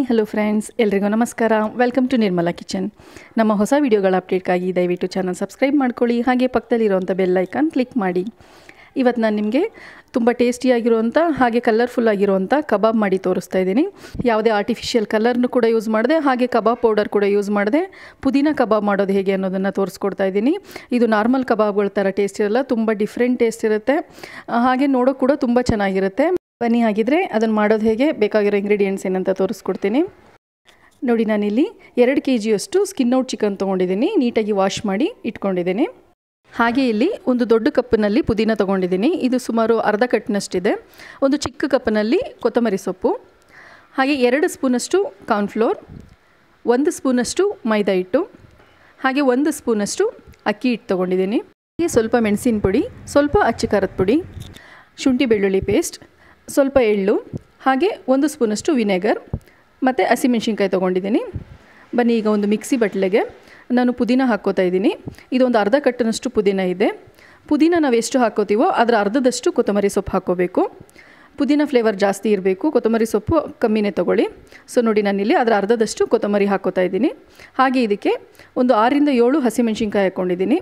hi hello friends ಎಲ್ರಿಗೂ ನಮಸ್ಕಾರ welcome to Nirmala kitchen ನಮ್ಮ ಹೊಸ ವಿಡಿಯೋಗಳ ಅಪ್ಡೇಟ್ಗಾಗಿ ದಯವಿಟ್ಟು ಚಾನಲ್ ಸಬ್ಸ್ಕ್ರೈಬ್ ಮಾಡ್ಕೊಳ್ಳಿ ಹಾಗೆ ಪಕ್ಕದಲ್ಲಿರುವಂಥ ಬೆಲ್ಲೈಕಾನ್ ಕ್ಲಿಕ್ ಮಾಡಿ ಇವತ್ತು ನಾನು ನಿಮಗೆ ತುಂಬ ಟೇಸ್ಟಿಯಾಗಿರುವಂಥ ಹಾಗೆ ಕಲರ್ಫುಲ್ ಆಗಿರುವಂಥ ಕಬಾಬ್ ಮಾಡಿ ತೋರಿಸ್ತಾ ಇದ್ದೀನಿ ಯಾವುದೇ ಆರ್ಟಿಫಿಷಿಯಲ್ ಕಲರ್ನು ಕೂಡ ಯೂಸ್ ಮಾಡಿದೆ ಹಾಗೆ ಕಬಾಬ್ ಪೌಡರ್ ಕೂಡ ಯೂಸ್ ಮಾಡಿದೆ ಪುದೀನ ಕಬಾಬ್ ಮಾಡೋದು ಹೇಗೆ ಅನ್ನೋದನ್ನು ತೋರಿಸ್ಕೊಡ್ತಾ ಇದ್ದೀನಿ ಇದು ನಾರ್ಮಲ್ ಕಬಾಬ್ಗಳ ಥರ ಟೇಸ್ಟ್ ಇರಲ್ಲ ತುಂಬ ಡಿಫ್ರೆಂಟ್ ಟೇಸ್ಟ್ ಇರುತ್ತೆ ಹಾಗೆ ನೋಡೋಕೆ ಕೂಡ ತುಂಬ ಚೆನ್ನಾಗಿರುತ್ತೆ ಬನ್ನಿ ಹಾಗಿದ್ರೆ ಅದನ್ನು ಮಾಡೋದು ಹೇಗೆ ಬೇಕಾಗಿರೋ ಇಂಗ್ರೀಡಿಯೆಂಟ್ಸ್ ಏನಂತ ತೋರಿಸ್ಕೊಡ್ತೀನಿ ನೋಡಿ ನಾನಿಲ್ಲಿ ಎರಡು ಕೆ ಜಿಯಷ್ಟು ಸ್ಕಿನ್ ಔಟ್ ಚಿಕನ್ ತೊಗೊಂಡಿದ್ದೀನಿ ನೀಟಾಗಿ ವಾಶ್ ಮಾಡಿ ಇಟ್ಕೊಂಡಿದ್ದೀನಿ ಹಾಗೆ ಇಲ್ಲಿ ಒಂದು ದೊಡ್ಡ ಕಪ್ಪಿನಲ್ಲಿ ಪುದೀನ ತೊಗೊಂಡಿದ್ದೀನಿ ಇದು ಸುಮಾರು ಅರ್ಧ ಕಟ್ಟಿನಷ್ಟಿದೆ ಒಂದು ಚಿಕ್ಕ ಕಪ್ಪಿನಲ್ಲಿ ಕೊತ್ತಂಬರಿ ಸೊಪ್ಪು ಹಾಗೆ ಎರಡು ಸ್ಪೂನಷ್ಟು ಕಾರ್ನ್ಫ್ಲೋರ್ ಒಂದು ಸ್ಪೂನಷ್ಟು ಮೈದಾ ಹಿಟ್ಟು ಹಾಗೆ ಒಂದು ಸ್ಪೂನಷ್ಟು ಅಕ್ಕಿ ಹಿಟ್ಟು ತೊಗೊಂಡಿದ್ದೀನಿ ಹಾಗೆ ಸ್ವಲ್ಪ ಮೆಣಸಿನ ಪುಡಿ ಸ್ವಲ್ಪ ಅಚ್ಚಿ ಖಾರದ ಪುಡಿ ಶುಂಠಿ ಬೆಳ್ಳುಳ್ಳಿ ಪೇಸ್ಟ್ ಸ್ವಲ್ಪ ಎಳ್ಳು ಹಾಗೆ ಒಂದು ಸ್ಪೂನಷ್ಟು ವಿನೆಗರ್ ಮತ್ತು ಹಸಿಮೆಣ್ಸಿನ್ಕಾಯಿ ತೊಗೊಂಡಿದ್ದೀನಿ ಬನ್ನಿ ಈಗ ಒಂದು ಮಿಕ್ಸಿ ಬಟ್ಲೆಗೆ ನಾನು ಪುದೀನ ಹಾಕ್ಕೋತಾ ಇದ್ದೀನಿ ಇದೊಂದು ಅರ್ಧ ಕಟ್ಟನಷ್ಟು ಪುದೀನ ಇದೆ ಪುದೀನ ನಾವು ಎಷ್ಟು ಹಾಕೋತೀವೋ ಅದರ ಅರ್ಧದಷ್ಟು ಕೊತ್ತಂಬರಿ ಸೊಪ್ಪು ಹಾಕ್ಕೋಬೇಕು ಪುದೀನ ಫ್ಲೇವರ್ ಜಾಸ್ತಿ ಇರಬೇಕು ಕೊತ್ತಂಬರಿ ಸೊಪ್ಪು ಕಮ್ಮಿನೇ ತೊಗೊಳ್ಳಿ ಸೊ ನೋಡಿ ನಾನಿಲ್ಲಿ ಅದರ ಅರ್ಧದಷ್ಟು ಕೊತ್ತಂಬರಿ ಹಾಕೋತಾ ಇದ್ದೀನಿ ಹಾಗೆ ಇದಕ್ಕೆ ಒಂದು ಆರಿಂದ ಏಳು ಹಸಿಮೆಣ್ಸಿನ್ಕಾಯಿ ಹಾಕ್ಕೊಂಡಿದ್ದೀನಿ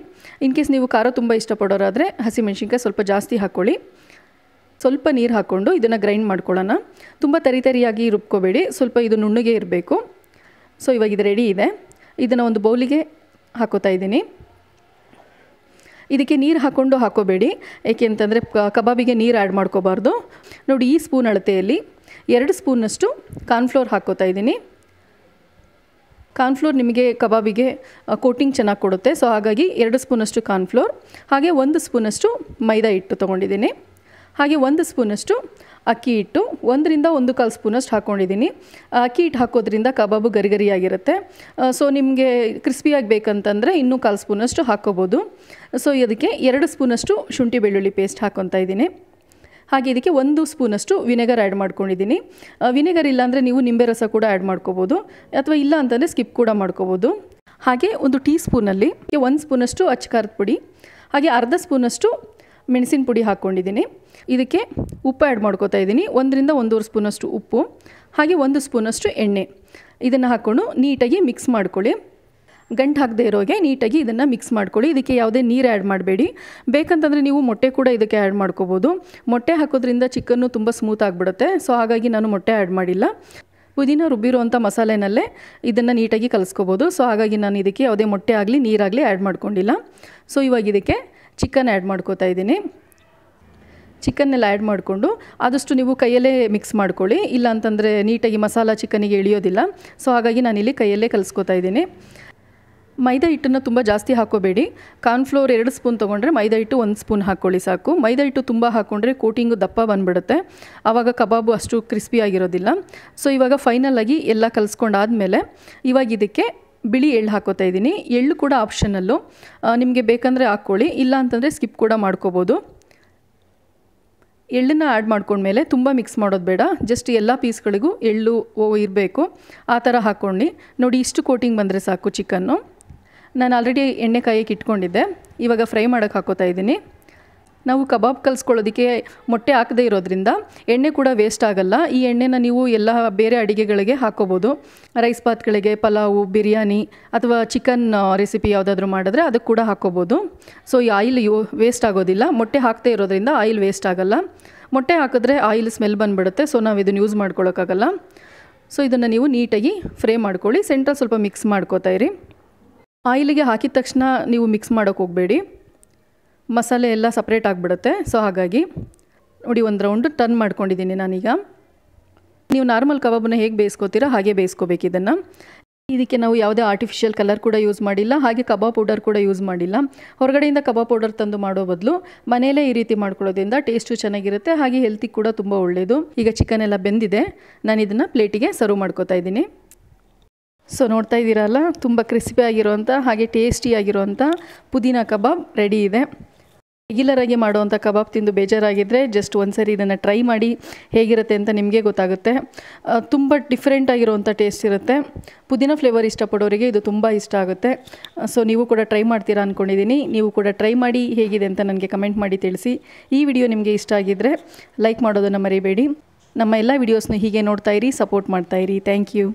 ಇನ್ ಕೇಸ್ ನೀವು ಖಾರ ತುಂಬ ಇಷ್ಟಪಡೋರಾದರೆ ಹಸಿಮೆಣ್ಸಿನ್ಕಾಯಿ ಸ್ವಲ್ಪ ಜಾಸ್ತಿ ಹಾಕ್ಕೊಳ್ಳಿ ಸ್ವಲ್ಪ ನೀರು ಹಾಕ್ಕೊಂಡು ಇದನ್ನು ಗ್ರೈಂಡ್ ಮಾಡ್ಕೊಳ್ಳೋಣ ತುಂಬ ತರಿ ತರಿಯಾಗಿ ರುಬ್ಕೋಬೇಡಿ ಸ್ವಲ್ಪ ಇದು ನುಣ್ಣಗೆ ಇರಬೇಕು ಸೊ ಇವಾಗ ಇದು ರೆಡಿ ಇದೆ ಇದನ್ನು ಒಂದು ಬೌಲಿಗೆ ಹಾಕೋತಾ ಇದ್ದೀನಿ ಇದಕ್ಕೆ ನೀರು ಹಾಕ್ಕೊಂಡು ಹಾಕೋಬೇಡಿ ಏಕೆಂತಂದರೆ ಕಬಾಬಿಗೆ ನೀರು ಆ್ಯಡ್ ಮಾಡ್ಕೋಬಾರ್ದು ನೋಡಿ ಈ ಸ್ಪೂನ್ ಅಳತೆಯಲ್ಲಿ ಎರಡು ಸ್ಪೂನಷ್ಟು ಕಾರ್ನ್ಫ್ಲೋರ್ ಹಾಕೋತಾ ಇದ್ದೀನಿ ಕಾರ್ನ್ಫ್ಲೋರ್ ನಿಮಗೆ ಕಬಾಬಿಗೆ ಕೋಟಿಂಗ್ ಚೆನ್ನಾಗಿ ಕೊಡುತ್ತೆ ಸೊ ಹಾಗಾಗಿ ಎರಡು ಸ್ಪೂನಷ್ಟು ಕಾರ್ನ್ಫ್ಲೋರ್ ಹಾಗೆ ಒಂದು ಸ್ಪೂನಷ್ಟು ಮೈದಾ ಹಿಟ್ಟು ತೊಗೊಂಡಿದ್ದೀನಿ ಹಾಗೆ ಒಂದು ಸ್ಪೂನಷ್ಟು ಅಕ್ಕಿ ಹಿಟ್ಟು ಒಂದರಿಂದ ಒಂದು ಕಾಲು ಸ್ಪೂನಷ್ಟು ಹಾಕ್ಕೊಂಡಿದ್ದೀನಿ ಅಕ್ಕಿ ಹಿಟ್ಟು ಹಾಕೋದ್ರಿಂದ ಕಬಾಬು ಗರಿಗರಿಯಾಗಿರುತ್ತೆ ಸೊ ನಿಮಗೆ ಕ್ರಿಸ್ಪಿಯಾಗಿ ಬೇಕಂತಂದರೆ ಇನ್ನೂ ಕಾಲು ಸ್ಪೂನಷ್ಟು ಹಾಕ್ಕೋಬೋದು ಸೊ ಇದಕ್ಕೆ ಎರಡು ಸ್ಪೂನಷ್ಟು ಶುಂಠಿ ಬೆಳ್ಳುಳ್ಳಿ ಪೇಸ್ಟ್ ಹಾಕ್ಕೊತಾ ಇದ್ದೀನಿ ಹಾಗೆ ಇದಕ್ಕೆ ಒಂದು ಸ್ಪೂನಷ್ಟು ವಿನೆಗರ್ ಆ್ಯಡ್ ಮಾಡ್ಕೊಂಡಿದ್ದೀನಿ ವಿನೆಗರ್ ಇಲ್ಲಾಂದರೆ ನೀವು ನಿಂಬೆ ರಸ ಕೂಡ ಆ್ಯಡ್ ಮಾಡ್ಕೋಬೋದು ಅಥವಾ ಇಲ್ಲ ಅಂತಂದರೆ ಸ್ಕಿಪ್ ಕೂಡ ಮಾಡ್ಕೋಬೋದು ಹಾಗೆ ಒಂದು ಟೀ ಸ್ಪೂನಲ್ಲಿ ಒಂದು ಸ್ಪೂನಷ್ಟು ಅಚ್ಚಕಾರದ ಪುಡಿ ಹಾಗೆ ಅರ್ಧ ಸ್ಪೂನಷ್ಟು ಮೆಣಸಿನ ಪುಡಿ ಹಾಕ್ಕೊಂಡಿದ್ದೀನಿ ಇದಕ್ಕೆ ಉಪ್ಪು ಆ್ಯಡ್ ಮಾಡ್ಕೋತಾ ಇದ್ದೀನಿ ಒಂದರಿಂದ ಒಂದೂವರೆ ಸ್ಪೂನಷ್ಟು ಉಪ್ಪು ಹಾಗೆ ಒಂದು ಸ್ಪೂನಷ್ಟು ಎಣ್ಣೆ ಇದನ್ನು ಹಾಕ್ಕೊಂಡು ನೀಟಾಗಿ ಮಿಕ್ಸ್ ಮಾಡ್ಕೊಳ್ಳಿ ಗಂಟು ಹಾಕದೆ ಇರೋಗೆ ನೀಟಾಗಿ ಇದನ್ನು ಮಿಕ್ಸ್ ಮಾಡ್ಕೊಳ್ಳಿ ಇದಕ್ಕೆ ಯಾವುದೇ ನೀರು ಆ್ಯಡ್ ಮಾಡಬೇಡಿ ಬೇಕಂತಂದರೆ ನೀವು ಮೊಟ್ಟೆ ಕೂಡ ಇದಕ್ಕೆ ಆ್ಯಡ್ ಮಾಡ್ಕೋಬೋದು ಮೊಟ್ಟೆ ಹಾಕೋದ್ರಿಂದ ಚಿಕನ್ನು ತುಂಬ ಸ್ಮೂತ್ ಆಗಿಬಿಡುತ್ತೆ ಸೊ ಹಾಗಾಗಿ ನಾನು ಮೊಟ್ಟೆ ಆ್ಯಡ್ ಮಾಡಿಲ್ಲ ಪುದೀನ ರುಬ್ಬಿರುವಂಥ ಮಸಾಲೆನಲ್ಲೇ ಇದನ್ನು ನೀಟಾಗಿ ಕಲಿಸ್ಕೋಬೋದು ಸೊ ಹಾಗಾಗಿ ನಾನು ಇದಕ್ಕೆ ಯಾವುದೇ ಮೊಟ್ಟೆ ಆಗಲಿ ನೀರಾಗಲಿ ಆ್ಯಡ್ ಮಾಡ್ಕೊಂಡಿಲ್ಲ ಸೊ ಇವಾಗ ಇದಕ್ಕೆ ಚಿಕನ್ ಆ್ಯಡ್ ಮಾಡ್ಕೋತಾ ಇದ್ದೀನಿ ಚಿಕನ್ನೆಲ್ಲ ಆ್ಯಡ್ ಮಾಡಿಕೊಂಡು ಆದಷ್ಟು ನೀವು ಕೈಯಲ್ಲೇ ಮಿಕ್ಸ್ ಮಾಡ್ಕೊಳ್ಳಿ ಇಲ್ಲ ಅಂತಂದರೆ ನೀಟಾಗಿ ಮಸಾಲ ಚಿಕನಿಗೆ ಇಳಿಯೋದಿಲ್ಲ ಸೊ ಹಾಗಾಗಿ ನಾನಿಲ್ಲಿ ಕೈಯಲ್ಲೇ ಕಲಿಸ್ಕೋತಾ ಇದ್ದೀನಿ ಮೈದಾ ಹಿಟ್ಟನ್ನು ತುಂಬ ಜಾಸ್ತಿ ಹಾಕೋಬೇಡಿ ಕಾರ್ನ್ಫ್ಲೋರ್ ಎರಡು ಸ್ಪೂನ್ ತೊಗೊಂಡ್ರೆ ಮೈದಾ ಹಿಟ್ಟು ಒಂದು ಸ್ಪೂನ್ ಹಾಕ್ಕೊಳ್ಳಿ ಸಾಕು ಮೈದಾ ಹಿಟ್ಟು ತುಂಬ ಹಾಕ್ಕೊಂಡ್ರೆ ಕೋಟಿಂಗು ದಪ್ಪ ಬಂದ್ಬಿಡುತ್ತೆ ಆವಾಗ ಕಬಾಬು ಅಷ್ಟು ಕ್ರಿಸ್ಪಿ ಆಗಿರೋದಿಲ್ಲ ಸೊ ಇವಾಗ ಫೈನಲ್ ಆಗಿ ಎಲ್ಲ ಕಲಿಸ್ಕೊಂಡಾದ್ಮೇಲೆ ಇವಾಗ ಇದಕ್ಕೆ ಬಿಳಿ ಎಳ್ಳು ಹಾಕೋತಾ ಇದ್ದೀನಿ ಎಳ್ಳು ಕೂಡ ಆಪ್ಷನಲ್ಲು ನಿಮಗೆ ಬೇಕಂದರೆ ಹಾಕ್ಕೊಳ್ಳಿ ಇಲ್ಲ ಅಂತಂದರೆ ಸ್ಕಿಪ್ ಕೂಡ ಮಾಡ್ಕೋಬೋದು ಎಳ್ಳನ್ನು ಆ್ಯಡ್ ಮಾಡ್ಕೊಂಡ್ಮೇಲೆ ತುಂಬ ಮಿಕ್ಸ್ ಮಾಡೋದು ಬೇಡ ಜಸ್ಟ್ ಎಲ್ಲ ಪೀಸ್ಗಳಿಗೂ ಎಳ್ಳು ಇರಬೇಕು ಆ ಥರ ಹಾಕ್ಕೊಂಡು ನೋಡಿ ಇಷ್ಟು ಕೋಟಿಂಗ್ ಬಂದರೆ ಸಾಕು ಚಿಕನ್ನು ನಾನು ಆಲ್ರೆಡಿ ಎಣ್ಣೆಕಾಯಿಗೆ ಇಟ್ಕೊಂಡಿದ್ದೆ ಇವಾಗ ಫ್ರೈ ಮಾಡೋಕ್ಕೆ ಹಾಕೋತಾ ಇದ್ದೀನಿ ನಾವು ಕಬಾಬ್ ಕಲಿಸ್ಕೊಳ್ಳೋದಕ್ಕೆ ಮೊಟ್ಟೆ ಹಾಕದೇ ಇರೋದ್ರಿಂದ ಎಣ್ಣೆ ಕೂಡ ವೇಸ್ಟ್ ಆಗಲ್ಲ ಈ ಎಣ್ಣೆನ ನೀವು ಎಲ್ಲ ಬೇರೆ ಅಡಿಗೆಗಳಿಗೆ ಹಾಕೋಬೋದು ರೈಸ್ ಪಾತ್ಗಳಿಗೆ ಪಲಾವು ಬಿರಿಯಾನಿ ಅಥವಾ ಚಿಕನ್ ರೆಸಿಪಿ ಯಾವುದಾದ್ರೂ ಮಾಡಿದ್ರೆ ಅದಕ್ಕೆ ಕೂಡ ಹಾಕೋಬೋದು ಸೊ ಈ ಆಯಿಲ್ ವೇಸ್ಟ್ ಆಗೋದಿಲ್ಲ ಮೊಟ್ಟೆ ಹಾಕ್ತೇ ಇರೋದ್ರಿಂದ ಆಯಿಲ್ ವೇಸ್ಟ್ ಆಗೋಲ್ಲ ಮೊಟ್ಟೆ ಹಾಕಿದ್ರೆ ಆಯಿಲ್ ಸ್ಮೆಲ್ ಬಂದುಬಿಡುತ್ತೆ ಸೊ ನಾವು ಇದನ್ನು ಯೂಸ್ ಮಾಡ್ಕೊಳ್ಳೋಕ್ಕಾಗಲ್ಲ ಸೊ ಇದನ್ನು ನೀವು ನೀಟಾಗಿ ಫ್ರೈ ಮಾಡ್ಕೊಳ್ಳಿ ಸೆಂಟ್ರಲ್ಲಿ ಸ್ವಲ್ಪ ಮಿಕ್ಸ್ ಮಾಡ್ಕೋತಾ ಇರಿ ಆಯಿಲಿಗೆ ಹಾಕಿದ ತಕ್ಷಣ ನೀವು ಮಿಕ್ಸ್ ಮಾಡೋಕ್ಕೆ ಹೋಗಬೇಡಿ ಮಸಾಲೆ ಎಲ್ಲ ಸಪ್ರೇಟ್ ಆಗಿಬಿಡುತ್ತೆ ಸೊ ಹಾಗಾಗಿ ನೋಡಿ ಒಂದು ರೌಂಡು ಟರ್ನ್ ಮಾಡ್ಕೊಂಡಿದ್ದೀನಿ ನಾನೀಗ ನೀವು ನಾರ್ಮಲ್ ಕಬಾಬನ್ನು ಹೇಗೆ ಬೇಯಿಸ್ಕೋತೀರೋ ಹಾಗೆ ಬೇಯಿಸ್ಕೋಬೇಕು ಇದಕ್ಕೆ ನಾವು ಯಾವುದೇ ಆರ್ಟಿಫಿಷಿಯಲ್ ಕಲರ್ ಕೂಡ ಯೂಸ್ ಮಾಡಿಲ್ಲ ಹಾಗೆ ಕಬಾಬ್ ಪೌಡರ್ ಕೂಡ ಯೂಸ್ ಮಾಡಿಲ್ಲ ಹೊರಗಡೆಯಿಂದ ಕಬಾಬ್ ಪೌಡರ್ ತಂದು ಮಾಡೋ ಬದಲು ಮನೆಯಲ್ಲೇ ಈ ರೀತಿ ಮಾಡ್ಕೊಳ್ಳೋದ್ರಿಂದ ಟೇಸ್ಟು ಚೆನ್ನಾಗಿರುತ್ತೆ ಹಾಗೆ ಹೆಲ್ತಿ ಕೂಡ ತುಂಬ ಒಳ್ಳೆಯದು ಈಗ ಚಿಕನ್ ಎಲ್ಲ ಬೆಂದಿದೆ ನಾನು ಇದನ್ನು ಪ್ಲೇಟಿಗೆ ಸರ್ವ್ ಮಾಡ್ಕೋತಾ ಇದ್ದೀನಿ ಸೊ ನೋಡ್ತಾ ಇದ್ದೀರಲ್ಲ ತುಂಬ ಕ್ರಿಸ್ಪಿ ಹಾಗೆ ಟೇಸ್ಟಿ ಪುದೀನಾ ಪುದೀನ ಕಬಾಬ್ ರೆಡಿ ಇದೆ ರೆಗ್ಯುಲರಾಗಿ ಮಾಡುವಂಥ ಕಬಾಬ್ ತಿಂದು ಬೇಜಾರಾಗಿದ್ದರೆ ಜಸ್ಟ್ ಒಂದು ಸರಿ ಇದನ್ನು ಟ್ರೈ ಮಾಡಿ ಹೇಗಿರುತ್ತೆ ಅಂತ ನಿಮಗೆ ಗೊತ್ತಾಗುತ್ತೆ ತುಂಬ ಡಿಫ್ರೆಂಟ್ ಆಗಿರುವಂಥ ಟೇಸ್ಟ್ ಇರುತ್ತೆ ಪುದೀನ ಫ್ಲೇವರ್ ಇಷ್ಟಪಡೋರಿಗೆ ಇದು ತುಂಬ ಇಷ್ಟ ಆಗುತ್ತೆ ಸೊ ನೀವು ಕೂಡ ಟ್ರೈ ಮಾಡ್ತೀರಾ ಅಂದ್ಕೊಂಡಿದ್ದೀನಿ ನೀವು ಕೂಡ ಟ್ರೈ ಮಾಡಿ ಹೇಗಿದೆ ಅಂತ ನನಗೆ ಕಮೆಂಟ್ ಮಾಡಿ ತಿಳಿಸಿ ಈ ವಿಡಿಯೋ ನಿಮಗೆ ಇಷ್ಟ ಆಗಿದ್ದರೆ ಲೈಕ್ ಮಾಡೋದನ್ನು ಮರಿಬೇಡಿ ನಮ್ಮ ಎಲ್ಲ ವಿಡಿಯೋಸ್ನ ಹೀಗೆ ನೋಡ್ತಾ ಇರಿ ಸಪೋರ್ಟ್ ಮಾಡ್ತಾಯಿರಿ ಥ್ಯಾಂಕ್ ಯು